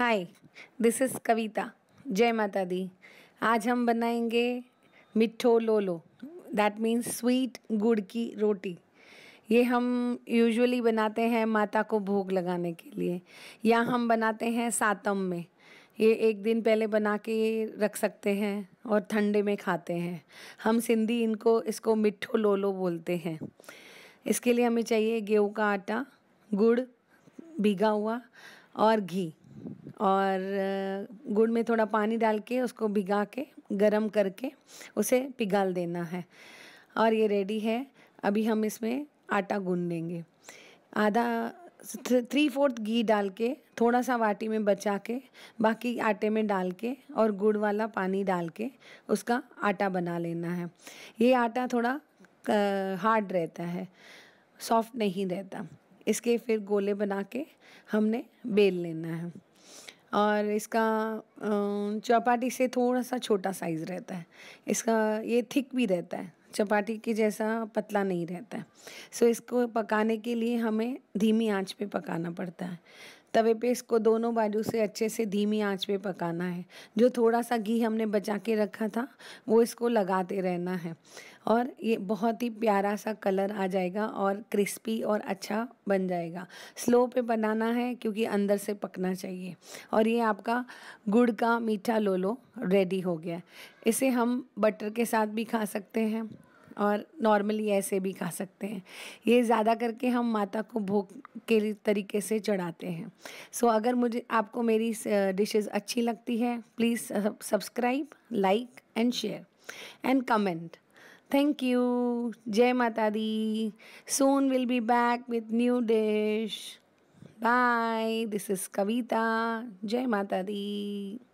hi this is Kavita जय माता दी आज हम बनाएंगे मिठो लोलो दैट मीन्स स्वीट गुड़ की रोटी ये हम यूजुअली बनाते हैं माता को भोग लगाने के लिए या हम बनाते हैं सातम में ये एक दिन पहले बना के रख सकते हैं और ठंडे में खाते हैं हम सिंधी इनको इसको मिठो लोलो बोलते हैं इसके लिए हमें चाहिए गेहूँ का आटा गुड़ भीगा हुआ और घी और गुड़ में थोड़ा पानी डाल के उसको भिगा के गरम करके उसे पिघाल देना है और ये रेडी है अभी हम इसमें आटा गून देंगे आधा थ्री फोर्थ घी डाल के थोड़ा सा वाटी में बचा के बाकी आटे में डाल के और गुड़ वाला पानी डाल के उसका आटा बना लेना है ये आटा थोड़ा हार्ड रहता है सॉफ्ट नहीं रहता इसके फिर गोले बना के हमने बेल लेना है और इसका चौपाटी से थोड़ा सा छोटा साइज़ रहता है इसका ये थिक भी रहता है चपाटी के जैसा पतला नहीं रहता है सो इसको पकाने के लिए हमें धीमी आंच पे पकाना पड़ता है तवे पे इसको दोनों बाजू से अच्छे से धीमी आंच पे पकाना है जो थोड़ा सा घी हमने बचा के रखा था वो इसको लगाते रहना है और ये बहुत ही प्यारा सा कलर आ जाएगा और क्रिस्पी और अच्छा बन जाएगा स्लो पे बनाना है क्योंकि अंदर से पकना चाहिए और ये आपका गुड़ का मीठा लोलो रेडी हो गया इसे हम बटर के साथ भी खा सकते हैं और नॉर्मली ऐसे भी खा सकते हैं ये ज़्यादा करके हम माता को भोग के तरीके से चढ़ाते हैं सो so, अगर मुझे आपको मेरी डिशेज़ अच्छी लगती है please subscribe like and share and comment thank you जय माता दी soon will be back with new dish bye this is Kavita जय माता दी